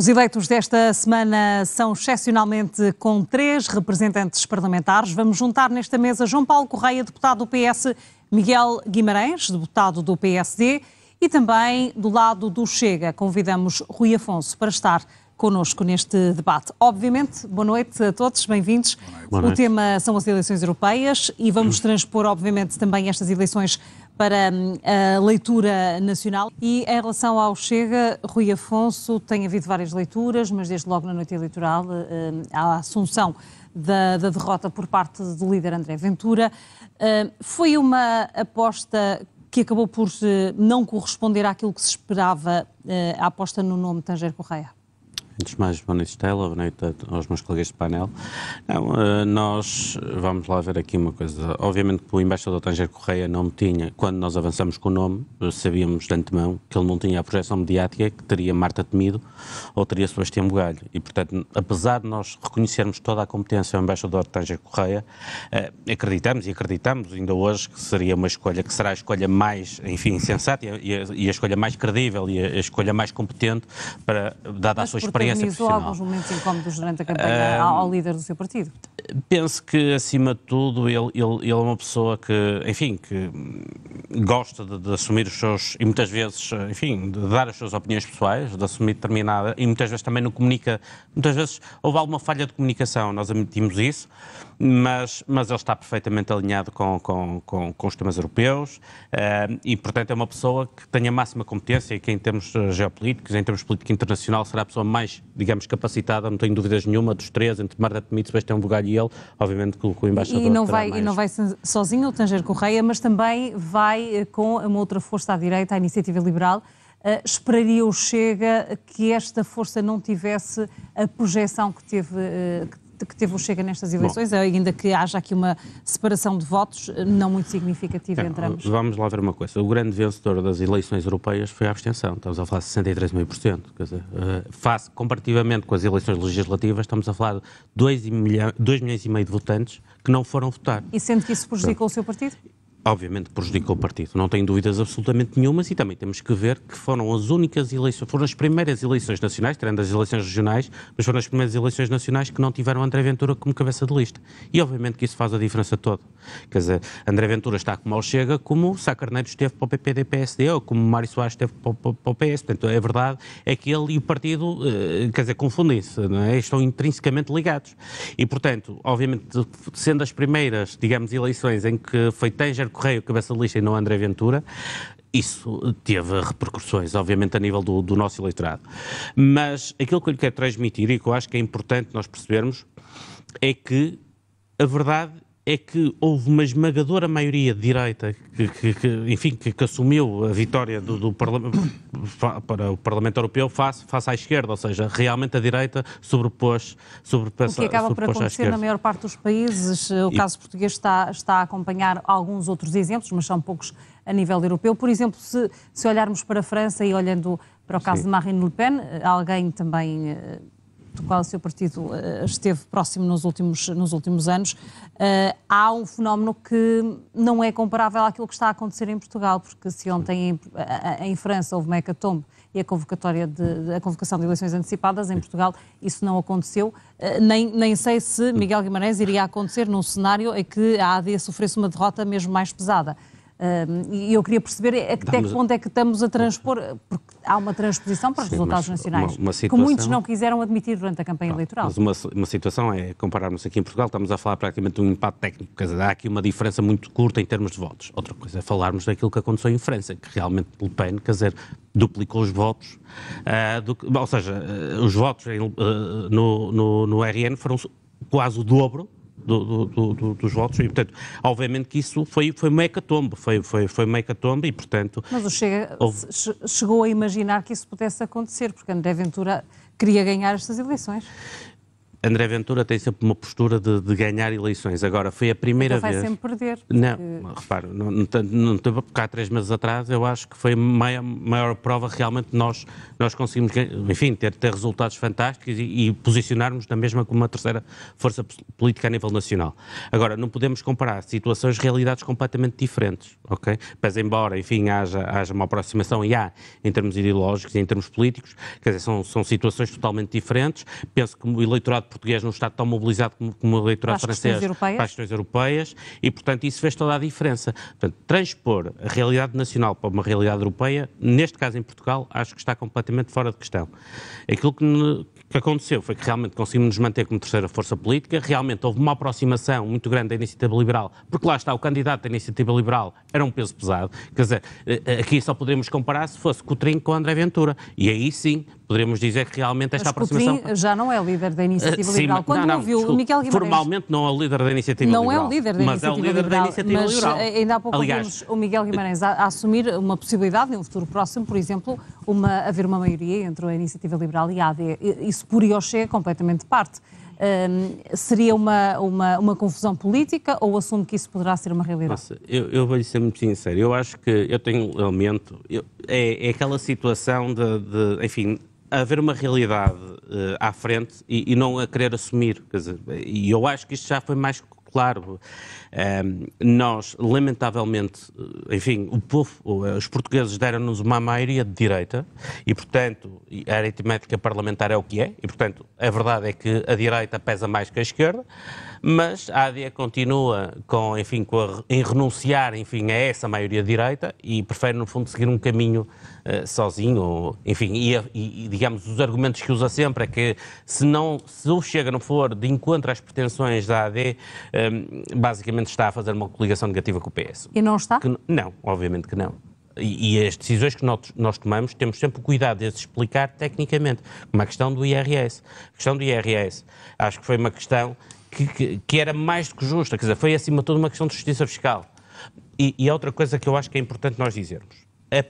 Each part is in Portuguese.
Os eleitos desta semana são excepcionalmente com três representantes parlamentares. Vamos juntar nesta mesa João Paulo Correia, deputado do PS, Miguel Guimarães, deputado do PSD, e também do lado do Chega, convidamos Rui Afonso para estar conosco neste debate. Obviamente, boa noite a todos, bem-vindos. O tema são as eleições europeias e vamos transpor, obviamente, também estas eleições para hum, a leitura nacional. E em relação ao Chega, Rui Afonso, tem havido várias leituras, mas desde logo na noite eleitoral, hum, a assunção da, da derrota por parte do líder André Ventura. Hum, foi uma aposta que acabou por não corresponder àquilo que se esperava, a aposta no nome Tanger Correia? Antes de mais, boa noite, Estela, boa noite aos meus colegas de painel. Não, eh, nós vamos lá ver aqui uma coisa. Obviamente que o embaixador Tanger Correia não tinha, quando nós avançamos com o nome, eh, sabíamos de antemão que ele não tinha a projeção mediática que teria Marta Temido ou teria Sebastião Bugalho. E, portanto, apesar de nós reconhecermos toda a competência do embaixador Tanger Correia, eh, acreditamos e acreditamos ainda hoje que seria uma escolha, que será a escolha mais, enfim, sensata e a, e a escolha mais credível e a, a escolha mais competente para, dada Mas a sua experiência experiência alguns momentos incómodos durante a campanha ao líder do seu partido. Penso que, acima de tudo, ele, ele, ele é uma pessoa que, enfim, que gosta de, de, assumir os seus, e muitas vezes, eh, enfim, de dar as suas opiniões pessoais, de assumir determinada, e muitas vezes também não comunica, muitas vezes houve alguma falha de comunicação, nós admitimos isso, mas, mas ele está perfeitamente alinhado com, com, com, com os temas europeus uh, e, portanto, é uma pessoa que tem a máxima competência e que, em termos eh, geopolíticos, em termos de política internacional, será a pessoa mais, digamos, capacitada, não tenho dúvidas nenhuma, dos três, entre Marta Temido, Bastião Bugalho e ele, obviamente, colocou o embaixador. E não, vai, mais... e não vai sozinho o Tanger Correia, mas também vai eh, com uma outra força à direita, a Iniciativa Liberal. Uh, esperaria o Chega que esta força não tivesse a projeção que teve, uh, que que teve o Chega nestas eleições, Bom, eh, ainda que haja aqui uma separação de votos eh, não muito significativa então, entre ambos. Eh, vamos lá ver uma coisa. O grande vencedor das eleições europeias foi a abstenção. Estamos a falar de 63 mil por cento. Quer dizer, face, comparativamente com as eleições legislativas, estamos a falar de 2 milhões, e meio de votantes que não foram votar. E sendo que isso prejudicou o seu partido? Obviamente prejudicou o partido, não tenho dúvidas absolutamente nenhumas e também temos que ver que foram as únicas eleições, foram as primeiras eleições nacionais, tirando as eleições regionais, mas foram as primeiras eleições nacionais que não tiveram André Ventura como cabeça de lista. E obviamente que isso faz a diferença toda. Quer dizer, André Ventura está como ao Chega, como Sá Carneiro esteve para o PPD-PSD ou como Mário Soares esteve para, o PS. Portanto, a é verdade é que ele e o partido, eh, quer dizer, confundem-se, é? estão intrinsecamente ligados. E, portanto, obviamente, sendo as primeiras, digamos, eleições em que foi Tanger Pedro Correia, cabeça de lista, e não André Ventura, isso teve repercussões, obviamente, a nível do, do, nosso eleitorado. Mas aquilo que eu lhe quero transmitir e que eu acho que é importante nós percebermos é que a verdade é que houve uma esmagadora maioria de direita que, que, que enfim, que, que, assumiu a vitória do, do Parlamento para o Parlamento Europeu face, face à esquerda, ou seja, realmente a direita sobrepôs, sobrepôs, o que acaba por acontecer na maior parte dos países. Eh, o e... caso português está, está a acompanhar alguns outros exemplos, mas são poucos a nível europeu. Por exemplo, se, se olharmos para a França e olhando para o caso Sim. de Marine Le Pen, eh, alguém também eh, do qual o seu partido eh, esteve próximo nos últimos, nos últimos anos, eh, há um fenómeno que não é comparável àquilo que está a acontecer em Portugal, porque se ontem em, eh, em França houve uma hecatombe e a, convocatória de, a convocação de eleições antecipadas, em Portugal isso não aconteceu, nem, nem sei se Miguel Guimarães iria acontecer num cenário em que a AD sofresse uma derrota mesmo mais pesada e eu queria perceber é até que ponto é que estamos a transpor, porque há uma transposição para os Sim, resultados nacionais, uma, uma situação... que muitos não quiseram admitir durante a campanha claro, eleitoral. Mas uma, uma situação é compararmos aqui em Portugal, estamos a falar praticamente de um impacto técnico, quer dizer, há aqui uma diferença muito curta em termos de votos. Outra coisa é falarmos daquilo que aconteceu em França, que realmente Le Pen, quer dizer, duplicou os votos, uh, do, ou seja, uh, os votos em, uh, no, no, no RN foram quase o dobro do, do, do, dos votos e, portanto, obviamente que isso foi, foi uma hecatombe, foi, foi, foi uma hecatombe e, portanto... Mas o Chega houve... chegou a imaginar que isso pudesse acontecer, porque André Ventura queria ganhar estas eleições. André Ventura tem sempre uma postura de, de ganhar eleições. Agora, foi a primeira então vai vez. vai sempre perder. Porque... Não, reparo, não, não, não, não, há três meses atrás, eu acho que foi a maior, maior prova realmente nós nós conseguimos, enfim, ter, ter resultados fantásticos e, e posicionarmos na mesma como uma terceira força política a nível nacional. Agora, não podemos comparar situações, realidades completamente diferentes, ok? Mas embora, enfim, haja, haja uma aproximação, e há, em termos ideológicos e em termos políticos, quer dizer, são, são situações totalmente diferentes. Penso que o eleitorado português num Estado tão mobilizado como, como o eleitorado para francês europeias? para as questões europeias e, portanto, isso fez toda a diferença. Portanto, transpor a realidade nacional para uma realidade europeia, neste caso em Portugal, acho que está completamente fora de questão. Aquilo que, que aconteceu foi que realmente conseguimos nos manter como terceira força política, realmente houve uma aproximação muito grande da iniciativa liberal, porque lá está, o candidato da iniciativa liberal era um peso pesado, quer dizer, eh, eh, aqui só poderíamos comparar se fosse Coutrinho com André Ventura, e aí sim poderemos dizer que realmente esta Mas aproximação. Putin já não é o líder da iniciativa uh, sim, liberal. Quando não, não, ouviu desculpe, Miguel Guimarães. Formalmente não é o líder da iniciativa não liberal. Não é o líder da iniciativa liberal. Mas é o líder liberal, da iniciativa mas liberal. Eh, ainda há pouco Aliás, o Miguel Guimarães a, a, assumir uma possibilidade, em um futuro próximo, por exemplo, uma, haver uma maioria entre a iniciativa liberal e a AD. Isso por Ioche é completamente parte. Hum, seria uma, uma, uma, confusão política ou assume que isso poderá ser uma realidade? Nossa, eu, eu vou-lhe ser muito sincero. Eu acho que eu tenho elemento. Eu, é, é, aquela situação de, de enfim, haver uma realidade uh, à frente e, e, não a querer assumir. Dizer, e eu acho que isto já foi mais claro. Ehm, nós, lamentavelmente, eh, enfim, o povo, eh, os portugueses deram-nos uma maioria de direita e, portanto, a aritmética parlamentar é o que é, e, portanto, a verdade é que a direita pesa mais que a esquerda, mas a AD continua com, enfim, com a, em renunciar, enfim, a essa maioria de direita e prefere, no fundo, seguir um caminho eh, sozinho, enfim, e, e, digamos, os argumentos que usa sempre é que se, não, se o Chega não for de encontro às pretensões da AD, um, ehm, basicamente está a fazer uma coligação negativa com o PS. E não está? Que, não, obviamente que não e as decisões que nós tomamos, temos sempre o cuidado de as explicar tecnicamente, como a questão do IRS. A questão do IRS, acho que foi uma questão que, que, que era mais do que justa, quer dizer, foi acima de tudo uma questão de justiça fiscal. E, e outra coisa que eu acho que é importante nós dizermos,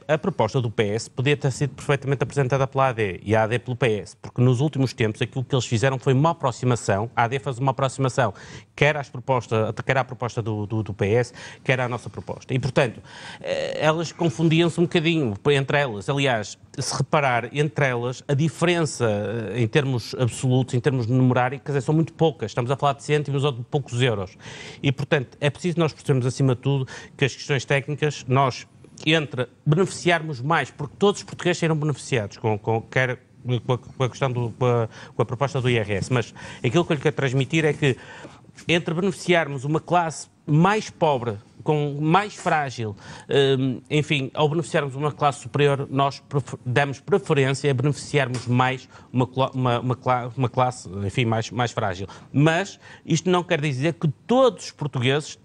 a, a, proposta do PS podia ter sido perfeitamente apresentada pela AD e a AD pelo PS, porque nos últimos tempos aquilo que eles fizeram foi uma aproximação, a AD faz uma aproximação, quer, às propostas, quer à proposta do, do, do PS, quer à nossa proposta. E, portanto, eh, elas confundiam-se um bocadinho entre elas. Aliás, se reparar, entre elas, a diferença eh, em termos absolutos, em termos numeráricos, é são muito poucas. Estamos a falar de cêntimos ou de poucos euros. E, portanto, é preciso nós percebermos, acima de tudo, que as questões técnicas, nós entre beneficiarmos mais, porque todos os portugueses serão beneficiados, com, com, quer com a, com a questão do, com a, com a proposta do IRS, mas aquilo que eu lhe quero transmitir é que entre beneficiarmos uma classe mais pobre, com mais frágil, hum, enfim, ao beneficiarmos uma classe superior, nós damos preferência a beneficiarmos mais uma, uma, uma, uma classe, enfim, mais, mais frágil. Mas isto não quer dizer que todos os portugueses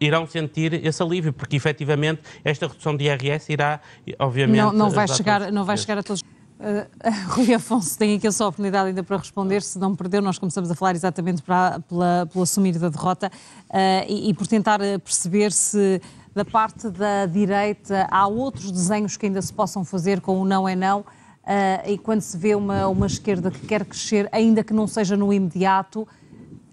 irão sentir esse alívio, porque efetivamente esta redução de IRS irá, obviamente. Não, não vai, chegar, não vai chegar a todos. Uh, Rui Afonso tem aqui a sua oportunidade ainda para responder, se não perdeu, nós começamos a falar exatamente para, pela, pelo assumir da derrota uh, e, e, por tentar perceber se da parte da direita há outros desenhos que ainda se possam fazer com o não é não uh, e quando se vê uma, uma esquerda que quer crescer, ainda que não seja no imediato,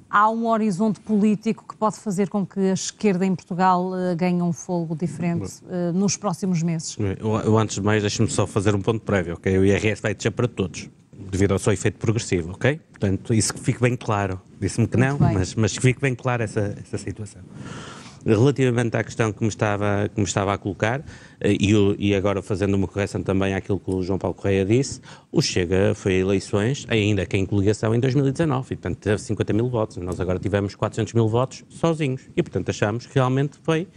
há um horizonte político que pode fazer com que a esquerda em Portugal eh, ganhe um fogo diferente eh, nos próximos meses? Eu, eu antes de mais, deixe-me só fazer um ponto prévio, ok? O IRS vai descer para todos, devido ao seu efeito progressivo, ok? Portanto, isso que fique bem claro. Disse-me que Muito não, mas, mas que fique bem claro essa, essa situação. Relativamente à questão que me estava, que me estava a colocar, eh, e, e agora fazendo uma correção também àquilo que o João Paulo Correia disse, o Chega foi a eleições, ainda que em coligação, em 2019, e portanto teve 50 mil votos. Nós agora tivemos 400 mil votos sozinhos, e portanto achamos que realmente foi,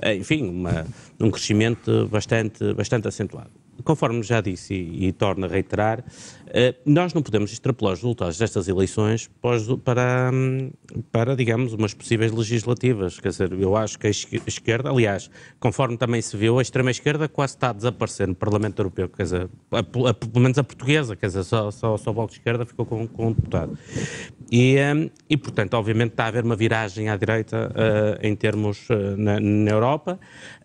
eh, enfim, uma, um crescimento bastante, bastante acentuado conforme já disse e, e torno a reiterar, eh, nós não podemos extrapolar os resultados destas eleições para, hum, para, digamos, umas possíveis legislativas. Quer dizer, eu acho que a esquerda, aliás, conforme também se viu, a extrema-esquerda quase está a desaparecer no Parlamento Europeu, quer dizer, a, a, pelo menos a portuguesa, quer dizer, só, só, só o Bloco de Esquerda ficou com, com um deputado. E, hum, e, portanto, obviamente está a haver uma viragem à direita uh, em termos uh, na, na, Europa.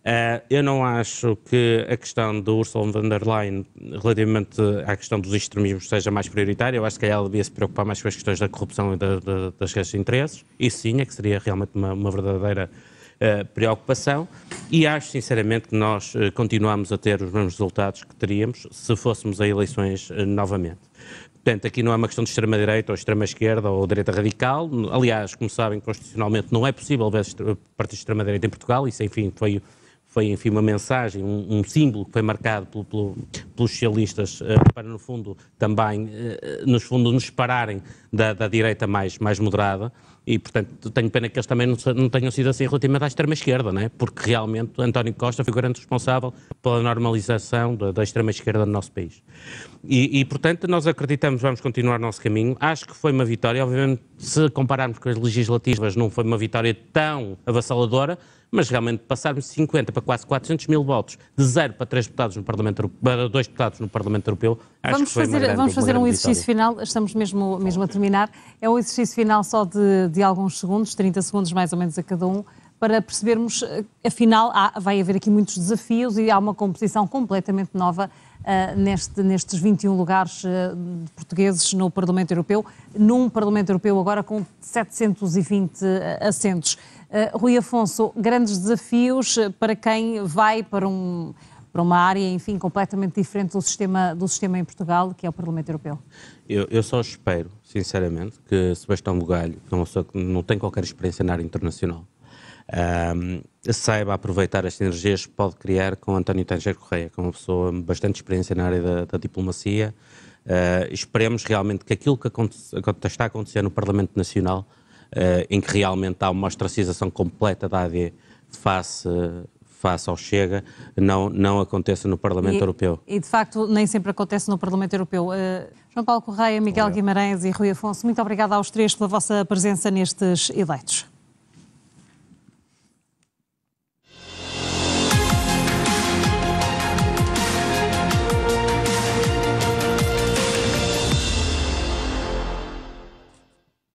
Eh, eu não acho que a questão do Ursula von der Leyen, relativamente à questão dos extremismos, seja mais prioritária. Eu acho que ela devia se preocupar mais com as questões da corrupção e da, da, das redes de interesses. Isso sim é que seria realmente uma, uma verdadeira eh, preocupação. E acho, sinceramente, que nós eh, continuamos a ter os mesmos resultados que teríamos se fôssemos a eleições novamente. Portanto, aqui não é uma questão de extrema-direita ou extrema-esquerda ou direita radical. Aliás, como sabem, constitucionalmente não é possível haver partido de extrema-direita em Portugal. Isso, enfim, foi foi, enfim, uma mensagem, um, um símbolo que foi marcado pelo, pelo, pelos socialistas, eh, para no fundo também, eh, nos fundo, nos separarem da, da, direita mais, mais moderada e, portanto, tenho pena que eles também não, não tenham sido assim relativamente à extrema-esquerda, né? porque realmente António Costa foi o grande responsável pela normalização da, da extrema-esquerda no nosso país. E, e, portanto, nós acreditamos vamos continuar o nosso caminho. Acho que foi uma vitória, obviamente, se compararmos com as legislativas, não foi uma vitória tão avassaladora, mas realmente passarmos de 50 para quase 400 mil votos, de 0 para 3 deputados no Parlamento Europeu, para 2 deputados no Parlamento Europeu. Acho vamos que foi fazer, vamos fazer um exercício vitória. final, estamos mesmo, mesmo a terminar. É um exercício final só de, de alguns segundos, 30 segundos mais ou menos a cada um, para percebermos, eh, afinal, há, vai haver aqui muitos desafios e há uma composição completamente nova Uh, neste, nestes 21 lugares uh, portugueses no Parlamento Europeu, num Parlamento Europeu agora com 720 uh, assentos. Rui Afonso, grandes desafios para quem vai para um, para uma área, enfim, completamente diferente do sistema, do sistema em Portugal, que é o Parlamento Europeu? Eu, eu só espero, sinceramente, que Sebastião Bugalho, que é uma pessoa que não tem qualquer experiência na área internacional, um, saiba aproveitar as sinergias que pode criar com António Tanger Correia, que é uma pessoa bastante experiência na área da, da diplomacia. Uh, esperemos realmente que aquilo que aconte, está a acontecer no Parlamento Nacional, uh, em que realmente há uma ostracização completa da AD face face ao Chega não, não aconteça no Parlamento e, Europeu. E de facto nem sempre acontece no Parlamento Europeu. Uh, João Paulo Correia, Miguel Guimarães e Rui Afonso, muito obrigada aos três pela vossa presença nestes eleitos.